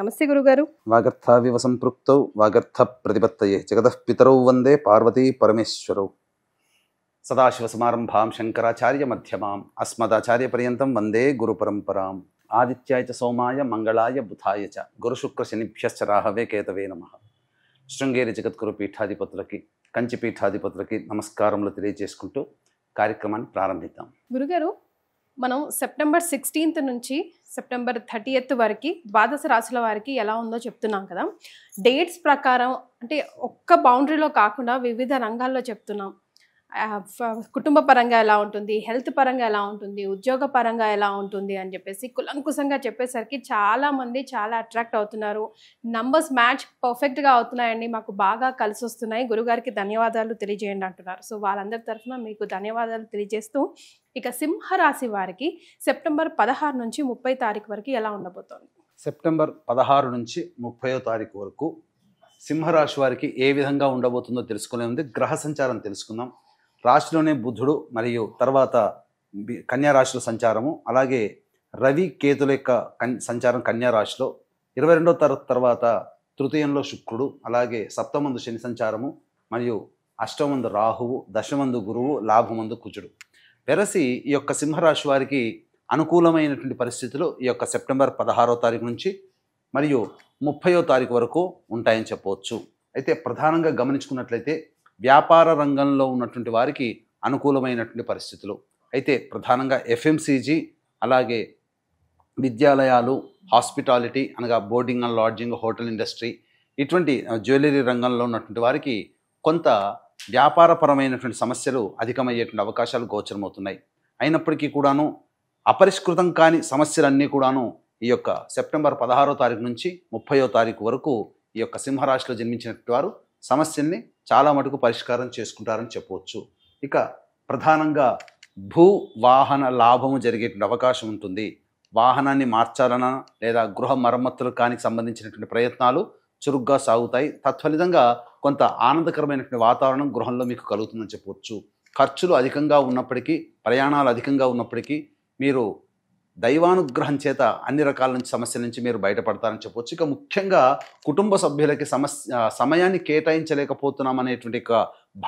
నమస్తే గురుగారు వాగర్థావివ సంపృక్తౌ వాగర్థ ప్రతిపత్తయే జగతఃపితరౌ వందే పార్వతీ పరమేశ్వరౌ సమారంభాం శంకరాచార్య మధ్యమాం అస్మదాచార్య పర్యంతం వందే గురు పరంపరాం ఆదిత్యాయ సోమాయ మంగళాయ బుధాయ చ గురుశుక్రశనిభ్యశ్చ రాహవే కేతవే నమ శృంగేరి జగద్గురు పీఠాధిపతులకి కంచి పీఠాధిపతులకి నమస్కారములు తెలియజేసుకుంటూ కార్యక్రమాన్ని ప్రారంభిద్దాం గురుగారు మనం సెప్టెంబర్ సిక్స్టీన్త్ నుంచి సెప్టెంబర్ థర్టీయత్ వరకు ద్వాదశ రాశుల వారికి ఎలా ఉందో చెప్తున్నాం కదా డేట్స్ ప్రకారం అంటే ఒక్క బౌండరీలో కాకుండా వివిధ రంగాల్లో చెప్తున్నాం కుటుంబ పరంగా ఎలా ఉంటుంది హెల్త్ పరంగా ఎలా ఉంటుంది ఉద్యోగ పరంగా ఎలా ఉంటుంది అని చెప్పేసి కులంకుశంగా చెప్పేసరికి చాలామంది చాలా అట్రాక్ట్ అవుతున్నారు నంబర్స్ మ్యాచ్ పర్ఫెక్ట్గా అవుతున్నాయండి మాకు బాగా కలిసి వస్తున్నాయి గురుగారికి ధన్యవాదాలు తెలియజేయండి అంటున్నారు సో వాళ్ళందరి తరఫున మీకు ధన్యవాదాలు తెలియజేస్తూ ఇక సింహరాశి వారికి సెప్టెంబర్ పదహారు నుంచి ముప్పై తారీఖు వరకు ఎలా ఉండబోతోంది సెప్టెంబర్ పదహారు నుంచి ముప్పయో తారీఖు వరకు సింహరాశి వారికి ఏ విధంగా ఉండబోతుందో తెలుసుకునే ఉంది గ్రహ సంచారం తెలుసుకుందాం రాశిలోనే బుధుడు మరియు తర్వాత కన్యా రాశిలో సంచారము అలాగే రవి కేతుల యొక్క కన్ సంచారం కన్యా రాశిలో ఇరవై రెండో తరగతి తర్వాత తృతీయంలో శుక్రుడు అలాగే సప్తమందు శని సంచారము మరియు అష్టమందు రాహువు దశమందు గురువు లాభమందు కుజుడు వెరసి ఈ యొక్క సింహరాశి వారికి అనుకూలమైనటువంటి పరిస్థితులు ఈ యొక్క సెప్టెంబర్ పదహారో తారీఖు నుంచి మరియు ముప్పయో తారీఖు వరకు ఉంటాయని చెప్పవచ్చు అయితే ప్రధానంగా గమనించుకున్నట్లయితే వ్యాపార రంగంలో ఉన్నటువంటి వారికి అనుకూలమైనటువంటి పరిస్థితులు అయితే ప్రధానంగా ఎఫ్ఎంసీజీ అలాగే విద్యాలయాలు హాస్పిటాలిటీ అనగా boarding and lodging hotel industry ఇటువంటి జ్యువెలరీ రంగంలో ఉన్నటువంటి వారికి కొంత వ్యాపారపరమైనటువంటి సమస్యలు అధికమయ్యేటువంటి అవకాశాలు గోచరమవుతున్నాయి అయినప్పటికీ కూడాను అపరిష్కృతం కాని సమస్యలన్నీ కూడాను ఈ యొక్క సెప్టెంబర్ పదహారో తారీఖు నుంచి ముప్పయో తారీఖు వరకు ఈ యొక్క సింహరాశిలో జన్మించినటువంటి వారు సమస్యల్ని చాలా మటుకు పరిష్కారం చేసుకుంటారని చెప్పవచ్చు ఇక ప్రధానంగా భూ వాహన లాభము జరిగే అవకాశం ఉంటుంది వాహనాన్ని మార్చాలన్నా లేదా గృహ మరమ్మతులు కానీ సంబంధించినటువంటి ప్రయత్నాలు చురుగ్గా సాగుతాయి తత్ఫలితంగా కొంత ఆనందకరమైనటువంటి వాతావరణం గృహంలో మీకు కలుగుతుందని చెప్పవచ్చు ఖర్చులు అధికంగా ఉన్నప్పటికీ ప్రయాణాలు అధికంగా ఉన్నప్పటికీ మీరు దైవానుగ్రహం చేత అన్ని రకాల నుంచి సమస్య నుంచి మీరు బయటపడతారని చెప్పొచ్చు ఇక ముఖ్యంగా కుటుంబ సభ్యులకి సమస్య సమయాన్ని కేటాయించలేకపోతున్నాం అనేటువంటి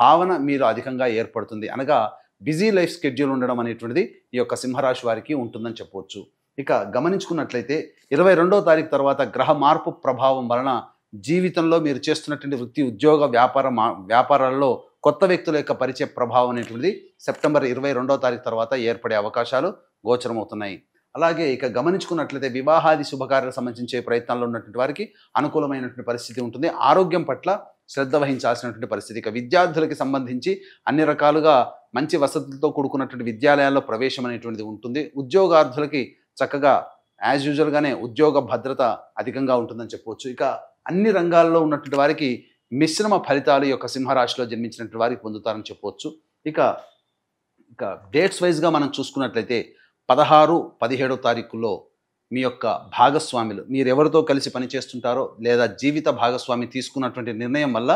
భావన మీరు అధికంగా ఏర్పడుతుంది అనగా బిజీ లైఫ్ స్కెడ్యూల్ ఉండడం అనేటువంటిది ఈ యొక్క సింహరాశి వారికి ఉంటుందని చెప్పవచ్చు ఇక గమనించుకున్నట్లయితే ఇరవై రెండో తారీఖు తర్వాత గ్రహ మార్పు ప్రభావం వలన జీవితంలో మీరు చేస్తున్నటువంటి వృత్తి ఉద్యోగ వ్యాపార వ్యాపారాల్లో కొత్త వ్యక్తుల యొక్క పరిచయ ప్రభావం అనేటువంటిది సెప్టెంబర్ ఇరవై రెండో తారీఖు తర్వాత ఏర్పడే అవకాశాలు గోచరమవుతున్నాయి అలాగే ఇక గమనించుకున్నట్లయితే వివాహాది శుభకార్యాలకు సంబంధించే ప్రయత్నాల్లో ఉన్నటువంటి వారికి అనుకూలమైనటువంటి పరిస్థితి ఉంటుంది ఆరోగ్యం పట్ల శ్రద్ధ వహించాల్సినటువంటి పరిస్థితి ఇక విద్యార్థులకి సంబంధించి అన్ని రకాలుగా మంచి వసతులతో కూడుకున్నటువంటి విద్యాలయాల్లో ప్రవేశం అనేటువంటిది ఉంటుంది ఉద్యోగార్థులకి చక్కగా యాజ్ యూజువల్గానే ఉద్యోగ భద్రత అధికంగా ఉంటుందని చెప్పవచ్చు ఇక అన్ని రంగాల్లో ఉన్నటువంటి వారికి మిశ్రమ ఫలితాలు యొక్క సింహరాశిలో జన్మించినటువంటి వారికి పొందుతారని చెప్పవచ్చు ఇక ఇక డేట్స్ వైజ్గా మనం చూసుకున్నట్లయితే పదహారు పదిహేడో తారీఖులో మీ యొక్క భాగస్వాములు మీరెవరితో కలిసి పనిచేస్తుంటారో లేదా జీవిత భాగస్వామి తీసుకున్నటువంటి నిర్ణయం వల్ల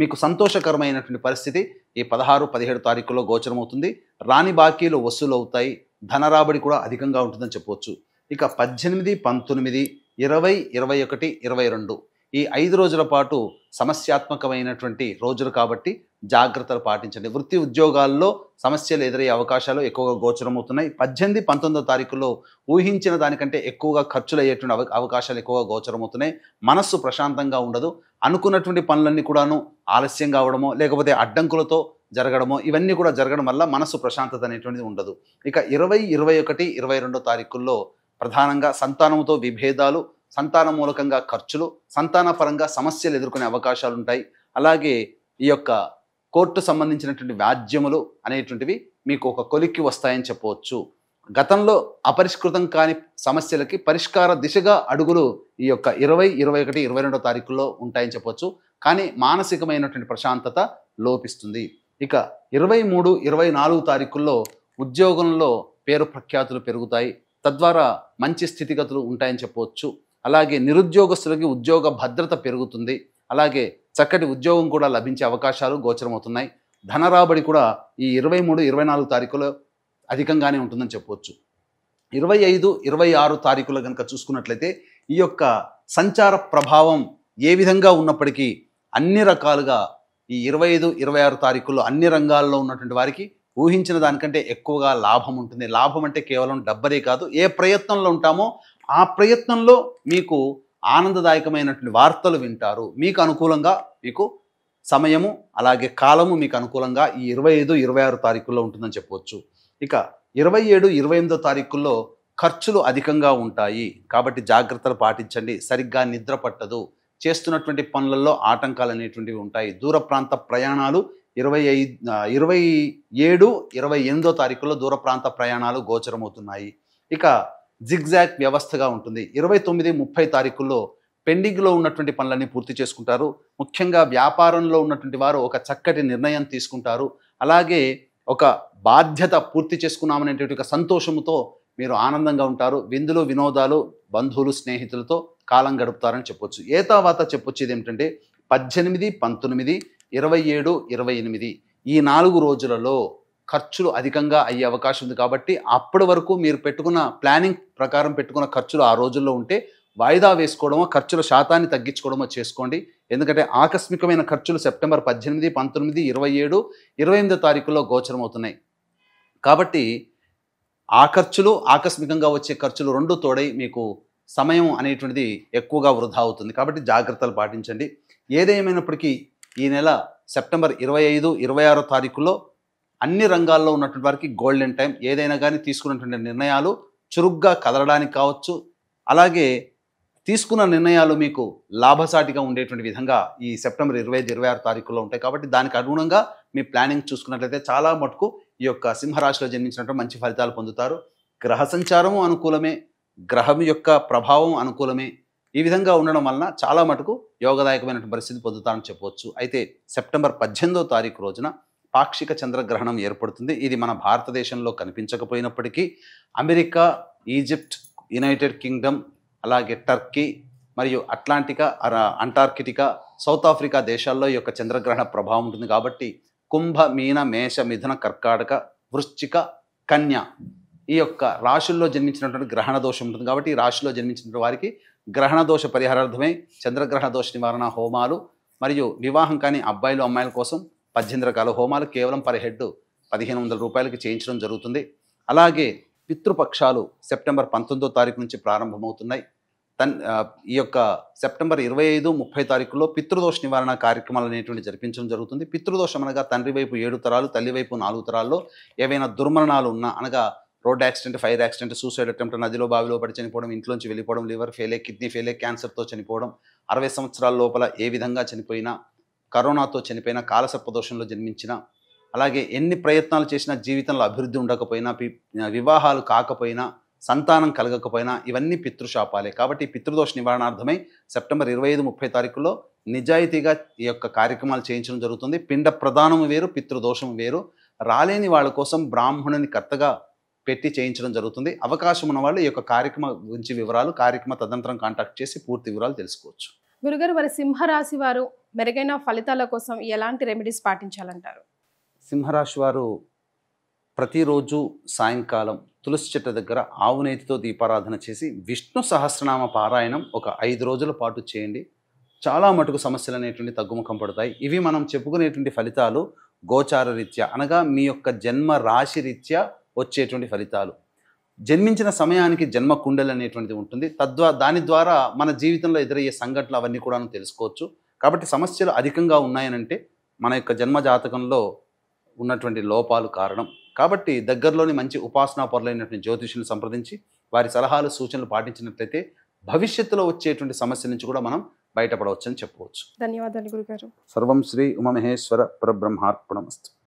మీకు సంతోషకరమైనటువంటి పరిస్థితి ఈ పదహారు పదిహేడు తారీఖులో గోచరమవుతుంది రాని బాకీలు వసూలు అవుతాయి ధనరాబడి కూడా అధికంగా ఉంటుందని చెప్పవచ్చు ఇక పద్దెనిమిది పంతొమ్మిది ఇరవై ఇరవై ఒకటి ఇరవై రెండు ఈ ఐదు రోజుల పాటు సమస్యాత్మకమైనటువంటి రోజులు కాబట్టి జాగ్రత్తలు పాటించండి వృత్తి ఉద్యోగాల్లో సమస్యలు ఎదురయ్యే అవకాశాలు ఎక్కువగా గోచరమవుతున్నాయి పద్దెనిమిది పంతొమ్మిదో తారీఖులో ఊహించిన దానికంటే ఎక్కువగా ఖర్చులు అయ్యేటువంటి అవకాశాలు ఎక్కువగా గోచరమవుతున్నాయి మనస్సు ప్రశాంతంగా ఉండదు అనుకున్నటువంటి పనులన్నీ కూడాను ఆలస్యం కావడమో లేకపోతే అడ్డంకులతో జరగడమో ఇవన్నీ కూడా జరగడం వల్ల మనసు ప్రశాంతత అనేటువంటిది ఉండదు ఇక ఇరవై ఇరవై ఒకటి ఇరవై రెండో తారీఖుల్లో ప్రధానంగా సంతానంతో విభేదాలు సంతాన మూలకంగా ఖర్చులు సంతాన పరంగా సమస్యలు ఎదుర్కొనే అవకాశాలు ఉంటాయి అలాగే ఈ యొక్క కోర్టు సంబంధించినటువంటి వ్యాజ్యములు అనేటువంటివి మీకు ఒక కొలిక్కి వస్తాయని చెప్పవచ్చు గతంలో అపరిష్కృతం కాని సమస్యలకి పరిష్కార దిశగా అడుగులు ఈ యొక్క ఇరవై ఇరవై ఒకటి ఇరవై రెండో తారీఖుల్లో ఉంటాయని చెప్పవచ్చు కానీ మానసికమైనటువంటి ప్రశాంతత లోపిస్తుంది ఇక ఇరవై మూడు ఇరవై నాలుగు తారీఖుల్లో ఉద్యోగంలో పేరు ప్రఖ్యాతులు పెరుగుతాయి తద్వారా మంచి స్థితిగతులు ఉంటాయని చెప్పవచ్చు అలాగే నిరుద్యోగస్తులకి ఉద్యోగ భద్రత పెరుగుతుంది అలాగే చక్కటి ఉద్యోగం కూడా లభించే అవకాశాలు గోచరమవుతున్నాయి ధన రాబడి కూడా ఈ ఇరవై మూడు ఇరవై నాలుగు తారీఖులో అధికంగానే ఉంటుందని చెప్పవచ్చు ఇరవై ఐదు ఇరవై ఆరు తారీఖులు కనుక చూసుకున్నట్లయితే ఈ యొక్క సంచార ప్రభావం ఏ విధంగా ఉన్నప్పటికీ అన్ని రకాలుగా ఈ ఇరవై ఐదు ఇరవై ఆరు తారీఖుల్లో అన్ని రంగాల్లో ఉన్నటువంటి వారికి ఊహించిన దానికంటే ఎక్కువగా లాభం ఉంటుంది లాభం అంటే కేవలం డబ్బరే కాదు ఏ ప్రయత్నంలో ఉంటామో ఆ ప్రయత్నంలో మీకు ఆనందదాయకమైనటువంటి వార్తలు వింటారు మీకు అనుకూలంగా మీకు సమయము అలాగే కాలము మీకు అనుకూలంగా ఈ ఇరవై ఐదు ఇరవై ఆరు తారీఖుల్లో ఉంటుందని చెప్పవచ్చు ఇక ఇరవై ఏడు ఇరవై ఎనిమిదో తారీఖుల్లో ఖర్చులు అధికంగా ఉంటాయి కాబట్టి జాగ్రత్తలు పాటించండి సరిగ్గా నిద్ర పట్టదు చేస్తున్నటువంటి పనులలో ఆటంకాలు అనేటువంటివి ఉంటాయి దూర ప్రాంత ప్రయాణాలు ఇరవై ఐదు ఇరవై ఏడు ఇరవై ఎనిమిదో తారీఖుల్లో దూర ప్రాంత ప్రయాణాలు గోచరమవుతున్నాయి ఇక జిగ్జాగ్ వ్యవస్థగా ఉంటుంది ఇరవై తొమ్మిది ముప్పై తారీఖుల్లో పెండింగ్లో ఉన్నటువంటి పనులన్నీ పూర్తి చేసుకుంటారు ముఖ్యంగా వ్యాపారంలో ఉన్నటువంటి వారు ఒక చక్కటి నిర్ణయం తీసుకుంటారు అలాగే ఒక బాధ్యత పూర్తి చేసుకున్నామనేటువంటి ఒక సంతోషముతో మీరు ఆనందంగా ఉంటారు విందులు వినోదాలు బంధువులు స్నేహితులతో కాలం గడుపుతారని చెప్పొచ్చు ఏ తర్వాత చెప్పొచ్చేది ఏమిటంటే పద్దెనిమిది పంతొమ్మిది ఇరవై ఏడు ఇరవై ఎనిమిది ఈ నాలుగు రోజులలో ఖర్చులు అధికంగా అయ్యే అవకాశం ఉంది కాబట్టి అప్పటి వరకు మీరు పెట్టుకున్న ప్లానింగ్ ప్రకారం పెట్టుకున్న ఖర్చులు ఆ రోజుల్లో ఉంటే వాయిదా వేసుకోవడమో ఖర్చుల శాతాన్ని తగ్గించుకోవడమో చేసుకోండి ఎందుకంటే ఆకస్మికమైన ఖర్చులు సెప్టెంబర్ పద్దెనిమిది పంతొమ్మిది ఇరవై ఏడు ఇరవై ఎనిమిదో తారీఖుల్లో గోచరం అవుతున్నాయి కాబట్టి ఆ ఖర్చులు ఆకస్మికంగా వచ్చే ఖర్చులు రెండు తోడై మీకు సమయం అనేటువంటిది ఎక్కువగా వృధా అవుతుంది కాబట్టి జాగ్రత్తలు పాటించండి ఏదేమైనప్పటికీ ఈ నెల సెప్టెంబర్ ఇరవై ఐదు ఇరవై ఆరో తారీఖులో అన్ని రంగాల్లో ఉన్నటువంటి వారికి గోల్డెన్ టైం ఏదైనా కానీ తీసుకున్నటువంటి నిర్ణయాలు చురుగ్గా కదలడానికి కావచ్చు అలాగే తీసుకున్న నిర్ణయాలు మీకు లాభసాటిగా ఉండేటువంటి విధంగా ఈ సెప్టెంబర్ ఇరవై ఐదు ఇరవై ఆరు తారీఖులో ఉంటాయి కాబట్టి దానికి అనుగుణంగా మీ ప్లానింగ్ చూసుకున్నట్లయితే చాలా మటుకు ఈ యొక్క సింహరాశిలో జన్మించినట్టు మంచి ఫలితాలు పొందుతారు గ్రహ సంచారము అనుకూలమే గ్రహం యొక్క ప్రభావం అనుకూలమే ఈ విధంగా ఉండడం వలన చాలా మటుకు యోగదాయకమైనటువంటి పరిస్థితి పొందుతారని చెప్పవచ్చు అయితే సెప్టెంబర్ పద్దెనిమిదో తారీఖు రోజున పాక్షిక చంద్రగ్రహణం ఏర్పడుతుంది ఇది మన భారతదేశంలో కనిపించకపోయినప్పటికీ అమెరికా ఈజిప్ట్ యునైటెడ్ కింగ్డమ్ అలాగే టర్కీ మరియు అట్లాంటికా అంటార్కిటికా సౌత్ ఆఫ్రికా దేశాల్లో యొక్క చంద్రగ్రహణ ప్రభావం ఉంటుంది కాబట్టి కుంభ మీన మేష మిథున కర్కాటక వృశ్చిక కన్య ఈ యొక్క రాశుల్లో జన్మించినటువంటి గ్రహణ దోషం ఉంటుంది కాబట్టి ఈ రాశిలో జన్మించిన వారికి గ్రహణ దోష పరిహారార్థమే చంద్రగ్రహణ దోష నివారణ హోమాలు మరియు వివాహం కాని అబ్బాయిలు అమ్మాయిల కోసం పద్దెనిమిది రకాల హోమాలు కేవలం పర్ హెడ్ పదిహేను వందల రూపాయలకి చేయించడం జరుగుతుంది అలాగే పితృపక్షాలు సెప్టెంబర్ పంతొమ్మిదో తారీఖు నుంచి ప్రారంభమవుతున్నాయి తన్ ఈ యొక్క సెప్టెంబర్ ఇరవై ఐదు ముప్పై తారీఖులో పితృదోష నివారణ కార్యక్రమాలు అనేటువంటి జరిపించడం జరుగుతుంది పితృదోషం అనగా తండ్రి వైపు ఏడు తరాలు తల్లి వైపు నాలుగు తరాల్లో ఏవైనా దుర్మరణాలు ఉన్నా అనగా road accident fire accident suicide attempt నదిలో బావిలో పడి చనిపోవడం ఇంట్లోంచి వెళ్ళిపోవడం లివర్ ఫెయిలే కిడ్నీ ఫెయిలే క్యాన్సర్తో చనిపోవడం అరవై సంవత్సరాల లోపల ఏ విధంగా చనిపోయినా కరోనాతో చనిపోయిన కాలసర్ప దోషంలో జన్మించిన అలాగే ఎన్ని ప్రయత్నాలు చేసినా జీవితంలో అభివృద్ధి ఉండకపోయినా వివాహాలు కాకపోయినా సంతానం కలగకపోయినా ఇవన్నీ పితృశాపాలే కాబట్టి పితృదోష నివారణార్థమై సెప్టెంబర్ ఇరవై ఐదు ముప్పై తారీఖులో నిజాయితీగా ఈ యొక్క కార్యక్రమాలు చేయించడం జరుగుతుంది పిండ ప్రధానం వేరు పితృదోషం వేరు రాలేని వాళ్ళ కోసం బ్రాహ్మణుని కర్తగా పెట్టి చేయించడం జరుగుతుంది అవకాశం ఉన్న వాళ్ళు ఈ యొక్క కార్యక్రమం గురించి వివరాలు కార్యక్రమ తదంతరం కాంటాక్ట్ చేసి పూర్తి వివరాలు తెలుసుకోవచ్చు గురుగారు వారి సింహరాశి వారు మెరుగైన ఫలితాల కోసం ఎలాంటి రెమెడీస్ పాటించాలంటారు సింహరాశి వారు ప్రతిరోజు సాయంకాలం తులసి చెట్టు దగ్గర ఆవు నేతితో దీపారాధన చేసి విష్ణు సహస్రనామ పారాయణం ఒక ఐదు రోజుల పాటు చేయండి చాలా మటుకు సమస్యలు అనేటువంటి తగ్గుముఖం పడతాయి ఇవి మనం చెప్పుకునేటువంటి ఫలితాలు గోచార రీత్యా అనగా మీ యొక్క జన్మ రాశి రీత్యా వచ్చేటువంటి ఫలితాలు జన్మించిన సమయానికి జన్మ కుండలు అనేటువంటిది ఉంటుంది తద్వా దాని ద్వారా మన జీవితంలో ఎదురయ్యే సంఘటనలు అవన్నీ కూడా తెలుసుకోవచ్చు కాబట్టి సమస్యలు అధికంగా ఉన్నాయనంటే మన యొక్క జన్మ జాతకంలో ఉన్నటువంటి లోపాలు కారణం కాబట్టి దగ్గరలోని మంచి ఉపాసనా పరులైనటువంటి జ్యోతిషులను సంప్రదించి వారి సలహాలు సూచనలు పాటించినట్లయితే భవిష్యత్తులో వచ్చేటువంటి సమస్య నుంచి కూడా మనం బయటపడవచ్చని చెప్పవచ్చు ధన్యవాదాలు గురుగారు సర్వం శ్రీ ఉమమహేశ్వర పరబ్రహ్మార్పణమస్తు